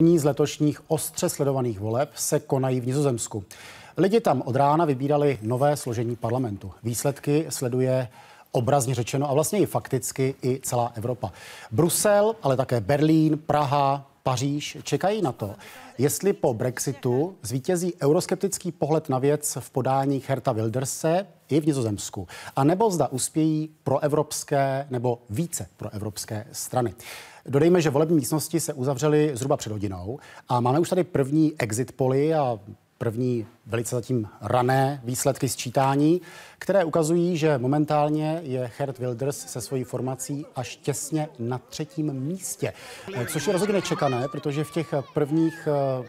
První z letošních ostře sledovaných voleb se konají v Nizozemsku. Lidi tam od rána vybírali nové složení parlamentu. Výsledky sleduje obrazně řečeno a vlastně i fakticky i celá Evropa. Brusel, ale také Berlín, Praha, Paříž čekají na to, jestli po Brexitu zvítězí euroskeptický pohled na věc v podání Herta Wilderse i v Nizozemsku, a nebo zda uspějí proevropské nebo více proevropské strany. Dodejme, že volební místnosti se uzavřely zhruba před hodinou a máme už tady první exit poli a první velice zatím rané výsledky sčítání, které ukazují, že momentálně je Hert Wilders se svojí formací až těsně na třetím místě. Což je rozhodně nečekané, protože v těch prvních eh,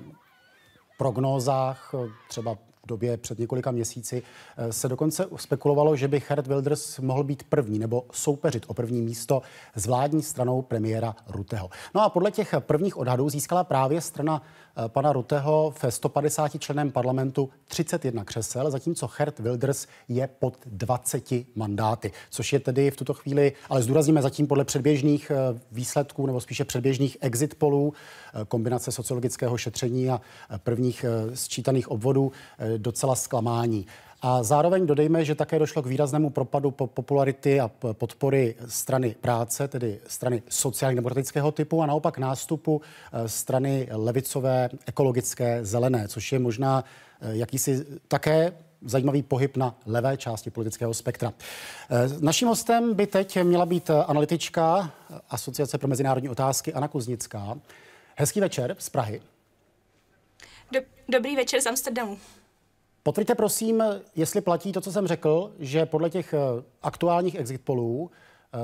prognózách, eh, třeba v době před několika měsíci, eh, se dokonce spekulovalo, že by Hert Wilders mohl být první nebo soupeřit o první místo s vládní stranou premiéra Ruteho. No a podle těch prvních odhadů získala právě strana Eh, pana Ruteho ve 150 členem parlamentu 31 křesel, zatímco Hert Wilders je pod 20 mandáty, což je tedy v tuto chvíli, ale zdůrazníme zatím podle předběžných eh, výsledků nebo spíše předběžných exit polů, eh, kombinace sociologického šetření a prvních sčítaných obvodů docela zklamání. A zároveň dodejme, že také došlo k výraznému propadu popularity a podpory strany práce, tedy strany sociálně demokratického typu a naopak nástupu eh, strany levicové, ekologické, zelené, což je možná eh, jakýsi také zajímavý pohyb na levé části politického spektra. Eh, naším hostem by teď měla být analytička Asociace pro mezinárodní otázky Anna Kuznická. Hezký večer z Prahy. Dobrý večer z Amsterdamu. Potvrďte prosím, jestli platí to, co jsem řekl, že podle těch eh, aktuálních exit polů eh,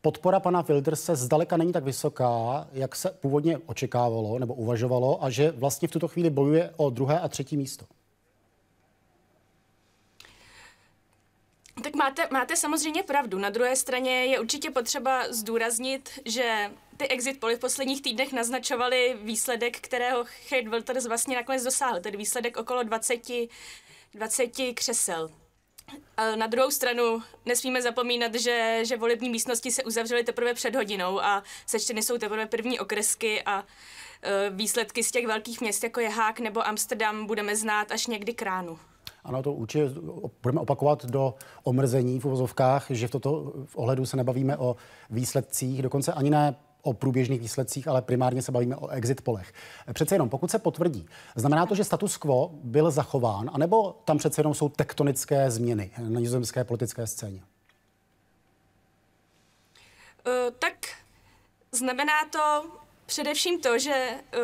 podpora pana Wilderse zdaleka není tak vysoká, jak se původně očekávalo nebo uvažovalo a že vlastně v tuto chvíli bojuje o druhé a třetí místo. Tak máte, máte samozřejmě pravdu. Na druhé straně je určitě potřeba zdůraznit, že ty exit poly v posledních týdnech naznačovaly výsledek, kterého Kate Wilters vlastně nakonec dosáhl, tedy výsledek okolo 20 20 křesel. A na druhou stranu nesmíme zapomínat, že, že volební místnosti se uzavřely teprve před hodinou a sečteny jsou teprve první okresky a e, výsledky z těch velkých měst, jako je Hák nebo Amsterdam, budeme znát až někdy k ránu. Ano, to určitě budeme opakovat do omrzení v uvozovkách, že v toto v ohledu se nebavíme o výsledcích, dokonce ani ne o průběžných výsledcích, ale primárně se bavíme o exit polech. Přece jenom, pokud se potvrdí, znamená to, že status quo byl zachován, anebo tam přece jenom jsou tektonické změny na nizozemské politické scéně? Uh, tak znamená to především to, že uh,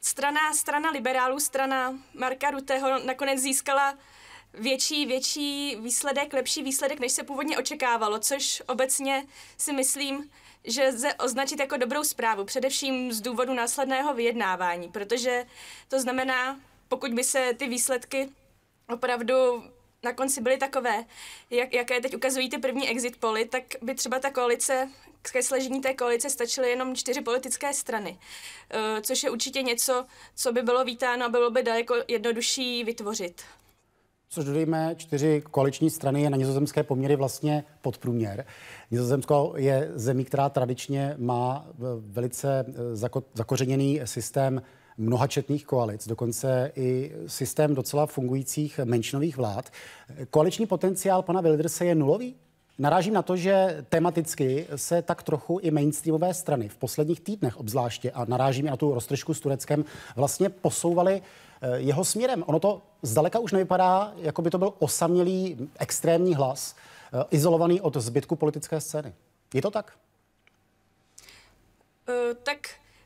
strana, strana liberálů, strana Marka Rutého nakonec získala větší, větší výsledek, lepší výsledek, než se původně očekávalo, což obecně si myslím, že lze označit jako dobrou zprávu, především z důvodu následného vyjednávání, protože to znamená, pokud by se ty výsledky opravdu na konci byly takové, jak, jaké teď ukazují ty první exit poly, tak by třeba ta koalice, ke složení té koalice stačily jenom čtyři politické strany, eh, což je určitě něco, co by bylo vítáno a bylo by daleko jednodušší vytvořit což dodejme, čtyři koaliční strany je na nizozemské poměry vlastně podprůměr. Nizozemsko je zemí, která tradičně má eh, velice eh, zako- zakořeněný systém mnohačetných koalic, dokonce i systém docela fungujících menšinových vlád. Eh, koaliční potenciál pana Wilderse je nulový? Narážím na to, že tematicky se tak trochu i mainstreamové strany v posledních týdnech obzvláště, a narážím i na tu roztržku s Tureckem, vlastně posouvaly eh, jeho směrem. Ono to zdaleka už nevypadá, jako by to byl osamělý extrémní hlas, eh, izolovaný od zbytku politické scény. Je to tak? Uh, tak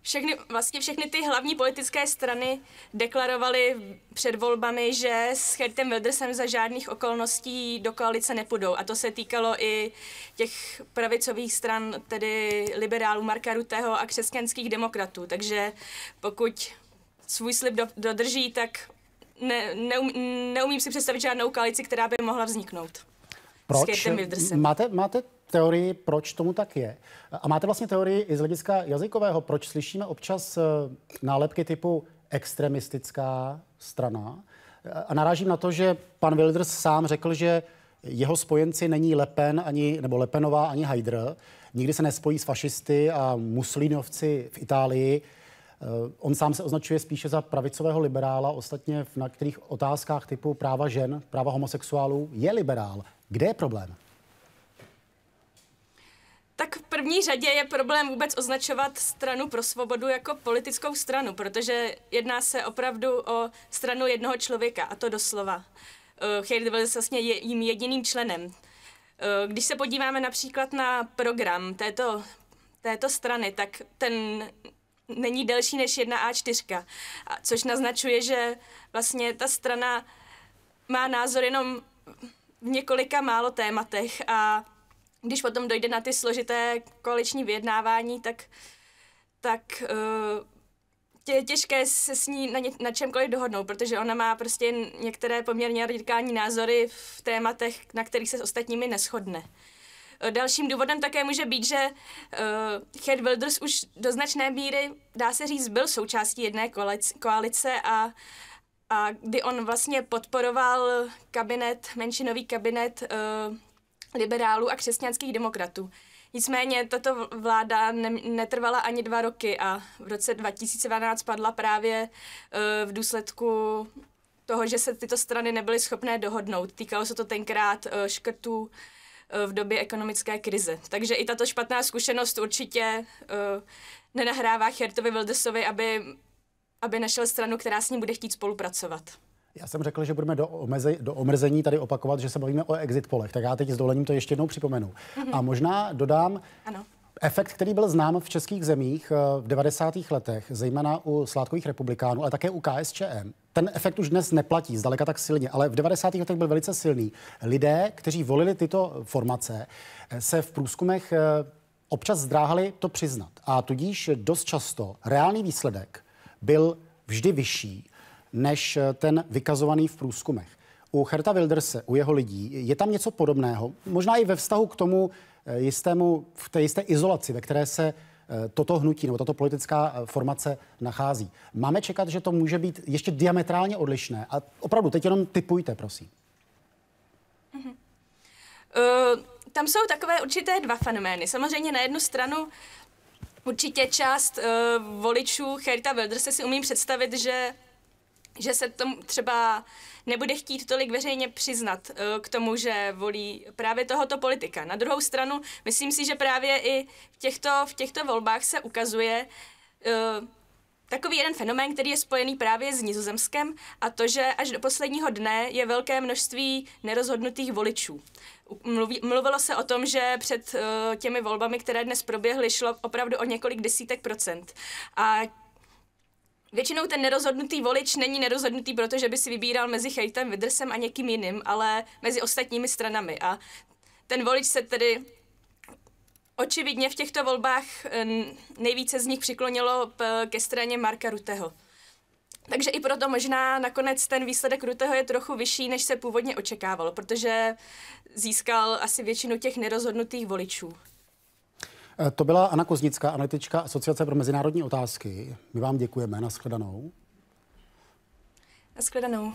všechny, vlastně všechny ty hlavní politické strany deklarovaly před volbami, že s Hertem Wildersem za žádných okolností do koalice nepůjdou. A to se týkalo i těch pravicových stran, tedy liberálů Marka Rutého a křeskenských demokratů. Takže pokud svůj slib do, dodrží, tak ne, neum, neumím si představit žádnou koalici, která by mohla vzniknout. Proč? S Máte, máte teorii, proč tomu tak je. A máte vlastně teorii i z hlediska jazykového, proč slyšíme občas eh, nálepky typu extremistická strana. A narážím na to, že pan Wilders sám řekl, že jeho spojenci není Lepen ani, nebo Lepenová ani Haider. Nikdy se nespojí s fašisty a muslinovci v Itálii. Eh, on sám se označuje spíše za pravicového liberála, ostatně na kterých otázkách typu práva žen, práva homosexuálů je liberál. Kde je problém? první řadě je problém vůbec označovat stranu pro svobodu jako politickou stranu, protože jedná se opravdu o stranu jednoho člověka, a to doslova. Chejt eh, byl vlastně jím jediným členem. Eh, když se podíváme například na program této, této strany, tak ten není delší než jedna A4, což naznačuje, že vlastně ta strana má názor jenom v několika málo tématech a když potom dojde na ty složité koaliční vyjednávání, tak, tak uh, eh, je těžké se s ní na, ně, na čemkoliv dohodnout, protože ona má prostě některé poměrně radikální názory v tématech, na kterých se s ostatními neschodne. Eh, dalším důvodem také může být, že uh, eh, Head Wilders už do značné míry, dá se říct, byl součástí jedné koalice a, a kdy on vlastně podporoval kabinet, menšinový kabinet uh, liberálů a křesťanských demokratů. Nicméně tato vláda ne- netrvala ani dva roky a v roce 2012 padla právě e, v důsledku toho, že se tyto strany nebyly schopné dohodnout. Týkalo se to tenkrát e, škrtů e, v době ekonomické krize. Takže i tato špatná zkušenost určitě e, nenahrává Chertovi Wildesovi, aby, aby našel stranu, která s ním bude chtít spolupracovat. Já jsem řekl, že budeme do, omeze, do omrzení tady opakovat, že se bavíme o exit polech, tak já teď s dovolením to ještě jednou připomenu. Mm-hmm. A možná dodám, ano. Efekt, který byl znám v českých zemích eh, v 90. letech, zejména u sládkových republikánů, ale také u KSČM, ten efekt už dnes neplatí zdaleka tak silně, ale v 90. letech byl velice silný. Lidé, kteří volili tyto formace, eh, se v průzkumech eh, občas zdráhali to přiznat. A tudíž dost často reálný výsledek byl vždy vyšší než eh, ten vykazovaný v průzkumech. U Herta Wilderse, u jeho lidí, je tam něco podobného? Možná i ve vztahu k tomu eh, jistému, v té jisté izolaci, ve které se eh, toto hnutí nebo tato politická formace nachází. Máme čekat, že to může být ještě diametrálně odlišné? A opravdu, teď jenom typujte, prosím. Uh, tam jsou takové určité dva fenomény. Samozřejmě na jednu stranu určitě část uh, voličů Herta Wilderse si umím představit, že že se tomu třeba nebude chtít tolik veřejně přiznat eh, k tomu, že volí právě tohoto politika. Na druhou stranu, myslím si, že právě i v těchto, v těchto volbách se ukazuje uh, takový jeden fenomén, který je spojený právě s Nizozemskem a to, že až do posledního dne je velké množství nerozhodnutých voličů. Mluví, mluvilo se o tom, že před uh, těmi volbami, které dnes proběhly, šlo opravdu o několik desítek procent. A Většinou ten nerozhodnutý volič není nerozhodnutý, protože by si vybíral mezi Chejtem, Vidrsem a někým jiným, ale mezi ostatními stranami. A ten volič se tedy očividně v těchto volbách nejvíce z nich přiklonilo ke straně Marka Ruteho. Takže i proto možná nakonec ten výsledek Ruteho je trochu vyšší, než se původně očekávalo, protože získal asi většinu těch nerozhodnutých voličů. Eh, to byla Anna Koznická, analytička Asociace pro mezinárodní otázky. My vám děkujeme. Naschledanou. Naschledanou.